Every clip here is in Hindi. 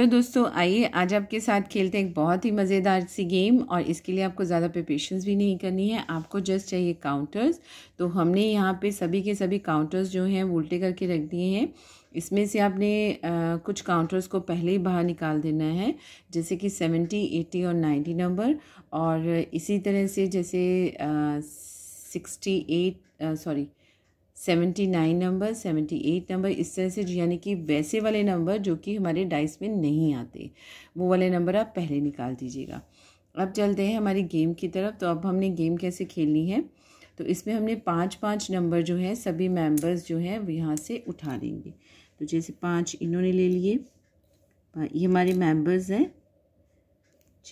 तो दोस्तों आइए आज आपके साथ खेलते हैं एक बहुत ही मज़ेदार सी गेम और इसके लिए आपको ज़्यादा प्रिपेशन भी नहीं करनी है आपको जस्ट चाहिए काउंटर्स तो हमने यहाँ पे सभी के सभी काउंटर्स जो हैं वो उल्टे करके रख दिए हैं इसमें से आपने आ, कुछ काउंटर्स को पहले ही बाहर निकाल देना है जैसे कि सेवेंटी एटी और नाइन्टी नंबर और इसी तरह से जैसे sixty eight sorry seventy nine number seventy eight number इस तरह से यानी कि वैसे वाले नंबर जो कि हमारे डाइस में नहीं आते वो वाले नंबर आप पहले निकाल दीजिएगा अब चलते हैं हमारी गेम की तरफ तो अब हमने गेम कैसे खेलनी है तो इसमें हमने पाँच पाँच नंबर जो है सभी मेंबर्स जो हैं यहाँ से उठा लेंगे तो जैसे पाँच इन्होंने ले लिए ये हमारे मेंबर्स हैं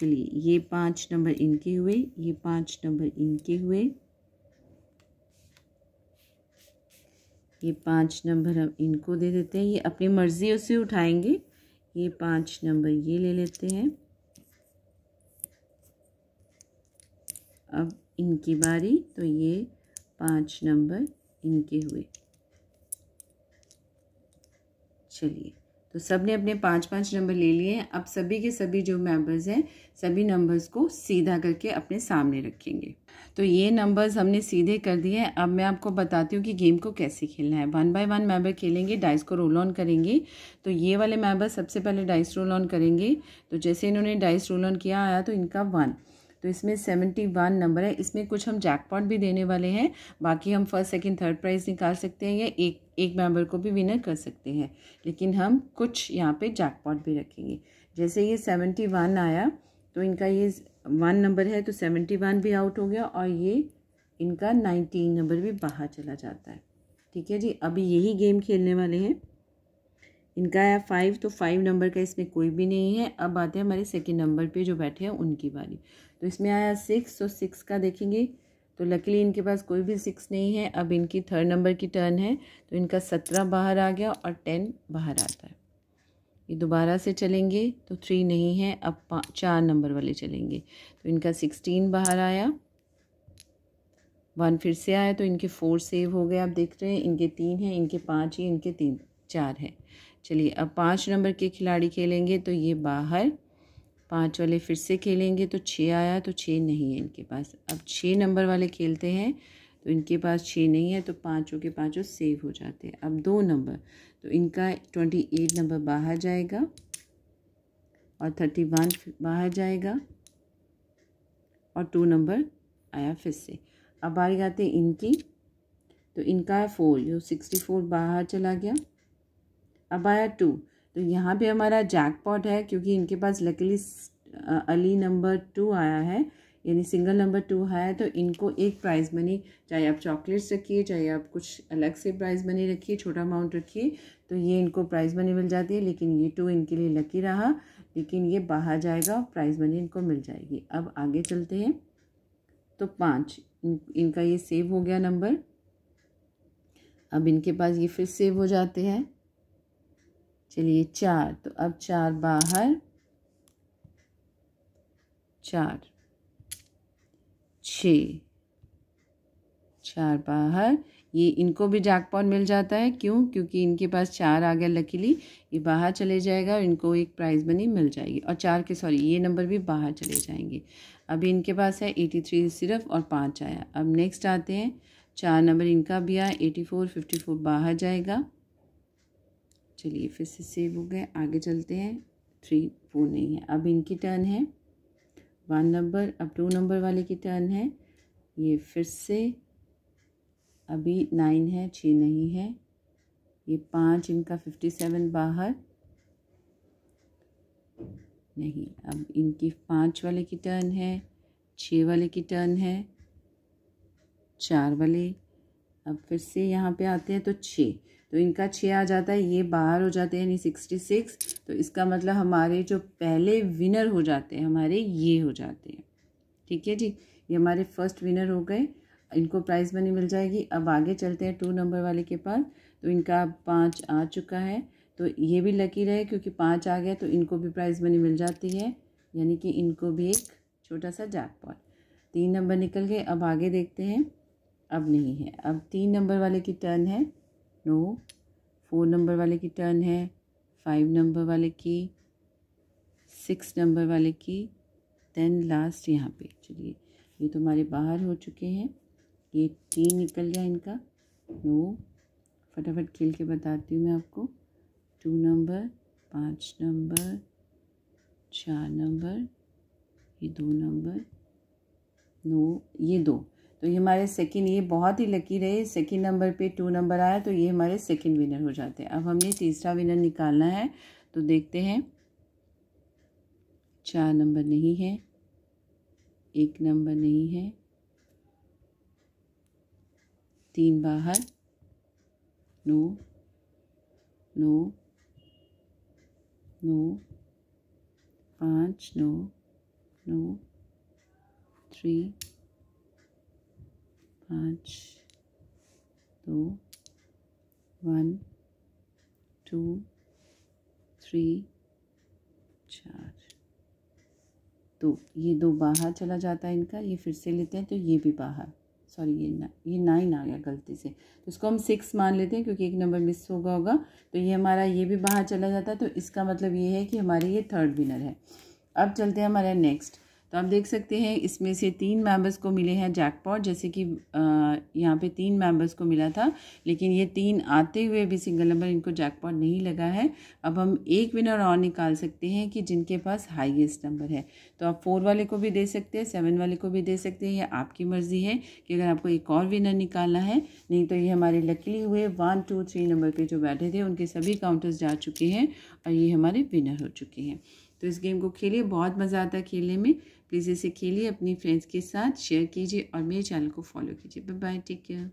चलिए ये पाँच नंबर इनके हुए ये पाँच नंबर इनके हुए ये पाँच नंबर हम इनको दे देते हैं ये अपनी मर्ज़ी उसे उठाएंगे ये पाँच नंबर ये ले लेते हैं अब इनकी बारी तो ये पाँच नंबर इनके हुए चलिए तो सब ने अपने पाँच पाँच नंबर ले लिए हैं अब सभी के सभी जो मेंबर्स हैं सभी नंबर्स को सीधा करके अपने सामने रखेंगे तो ये नंबर्स हमने सीधे कर दिए हैं अब मैं आपको बताती हूँ कि गेम को कैसे खेलना है वन बाय वन मेंबर खेलेंगे डाइस को रोल ऑन करेंगे तो ये वाले मेंबर सबसे पहले डाइस रोल ऑन करेंगे तो जैसे इन्होंने डाइस रोल ऑन किया आया तो इनका वन तो इसमें सेवेंटी वन नंबर है इसमें कुछ हम जैकपॉट भी देने वाले हैं बाकी हम फर्स्ट सेकंड थर्ड प्राइज़ निकाल सकते हैं या एक एक मेंबर को भी विनर कर सकते हैं लेकिन हम कुछ यहाँ पे जैकपॉट भी रखेंगे जैसे ये सेवेंटी वन आया तो इनका ये वन नंबर है तो सेवेंटी वन भी आउट हो गया और ये इनका नाइनटीन नंबर भी बाहर चला जाता है ठीक है जी अभी यही गेम खेलने वाले हैं इनका आया फाइव तो फाइव नंबर का इसमें कोई भी नहीं है अब आते हैं हमारे सेकेंड नंबर पर जो बैठे हैं उनकी बारी तो इसमें आया सिक्स तो सिक्स का देखेंगे तो लकीली इनके पास कोई भी सिक्स नहीं है अब इनकी थर्ड नंबर की टर्न है तो इनका सत्रह बाहर आ गया और टेन बाहर आता है ये दोबारा से चलेंगे तो थ्री नहीं है अब चार नंबर वाले चलेंगे तो इनका सिक्सटीन बाहर आया वन फिर से आया तो इनके फोर सेव हो गए आप देख रहे हैं इनके तीन हैं इनके पाँच ही इनके तीन चार हैं चलिए अब पाँच नंबर के खिलाड़ी खेलेंगे तो ये बाहर पाँच वाले फिर से खेलेंगे तो छः आया तो छः नहीं है इनके पास अब छः नंबर वाले खेलते हैं तो इनके पास छः नहीं है तो पाँचों के पाँचों सेव हो जाते हैं अब दो नंबर तो इनका ट्वेंटी एट नंबर बाहर जाएगा और थर्टी वन बाहर जाएगा और टू नंबर आया फिर से अब बारी आते इनकी तो इनका है फोर जो सिक्सटी फोर बाहर चला गया अब आया टू तो यहाँ पे हमारा जैकपॉट है क्योंकि इनके पास लकीली अली नंबर टू आया है यानी सिंगल नंबर टू है तो इनको एक प्राइज़ मनी चाहे आप चॉकलेट्स रखिए चाहे आप कुछ अलग से प्राइज़ मनी रखिए छोटा अमाउंट रखिए तो ये इनको प्राइज़ मनी मिल जाती है लेकिन ये टू इनके लिए लकी रहा लेकिन ये बाहर जाएगा प्राइज़ मनी इनको मिल जाएगी अब आगे चलते हैं तो पाँच इन, इनका ये सेव हो गया नंबर अब इनके पास ये फिर सेव हो जाते हैं चलिए चार तो अब चार बाहर चार छ चार बाहर ये इनको भी जैकपॉट मिल जाता है क्यों क्योंकि इनके पास चार आ गया लकीली ये बाहर चले जाएगा और इनको एक प्राइज़ मनी मिल जाएगी और चार के सॉरी ये नंबर भी बाहर चले जाएंगे अभी इनके पास है एटी थ्री सिर्फ और पाँच आया अब नेक्स्ट आते हैं चार नंबर इनका भी आया एटी फोर फिफ्टी फोर बाहर जाएगा चलिए फिर से सेव हो गए आगे चलते हैं थ्री फोर नहीं है अब इनकी टर्न है वन नंबर अब टू नंबर वाले की टर्न है ये फिर से अभी नाइन है छ नहीं है ये पाँच इनका फिफ्टी सेवन बाहर नहीं अब इनकी पाँच वाले की टर्न है छः वाले की टर्न है चार वाले अब फिर से यहाँ पे आते हैं तो छः तो इनका छः आ जाता है ये बाहर हो जाते हैं यानी सिक्सटी सिक्स तो इसका मतलब हमारे जो पहले विनर हो जाते हैं हमारे ये हो जाते हैं ठीक है जी ये हमारे फर्स्ट विनर हो गए इनको प्राइज़ मनी मिल जाएगी अब आगे चलते हैं टू नंबर वाले के पास तो इनका पाँच आ चुका है तो ये भी लकी रहे क्योंकि पाँच आ गया तो इनको भी प्राइज़ मनी मिल जाती है यानी कि इनको भी एक छोटा सा जैक तीन नंबर निकल गए अब आगे देखते हैं अब नहीं है अब तीन नंबर वाले की टर्न है नो फोर नंबर वाले की टर्न है फाइव नंबर वाले की सिक्स नंबर वाले की देन लास्ट यहाँ पे चलिए ये तो हमारे बाहर हो चुके हैं ये तीन निकल गया इनका नो फटाफट खेल के बताती हूँ मैं आपको टू नंबर पाँच नंबर चार नंबर ये दो नंबर नो ये दो तो ये हमारे सेकंड ये बहुत ही लकी रहे सेकंड नंबर पे टू नंबर आया तो ये हमारे सेकंड विनर हो जाते हैं अब हमने तीसरा विनर निकालना है तो देखते हैं चार नंबर नहीं है एक नंबर नहीं है तीन बाहर नौ नौ नौ पाँच नौ नौ थ्री पाँच दो वन टू थ्री चार तो ये दो बाहर चला जाता है इनका ये फिर से लेते हैं तो ये भी बाहर सॉरी ये ना ये नाइन आ गया गलती से तो इसको हम सिक्स मान लेते हैं क्योंकि एक नंबर मिस होगा होगा तो ये हमारा ये भी बाहर चला जाता है तो इसका मतलब ये है कि हमारे ये थर्ड विनर है अब चलते हैं हमारे नेक्स्ट तो आप देख सकते हैं इसमें से तीन मेंबर्स को मिले हैं जैकपॉट जैसे कि यहाँ पे तीन मेंबर्स को मिला था लेकिन ये तीन आते हुए भी सिंगल नंबर इनको जैकपॉट नहीं लगा है अब हम एक विनर और निकाल सकते हैं कि जिनके पास हाईएस्ट नंबर है तो आप फोर वाले को भी दे सकते हैं सेवन वाले को भी दे सकते हैं ये आपकी मर्ज़ी है कि अगर आपको एक और विनर निकालना है नहीं तो ये हमारे लकली हुए वन टू थ्री नंबर पर जो बैठे थे उनके सभी काउंटर्स जा चुके हैं और ये हमारे विनर हो चुके हैं तो इस गेम को खेलिए बहुत मज़ा आता है खेलने में प्लीज़ इसे खेलिए अपनी फ्रेंड्स के साथ शेयर कीजिए और मेरे चैनल को फॉलो कीजिए बाय बाय टेक केयर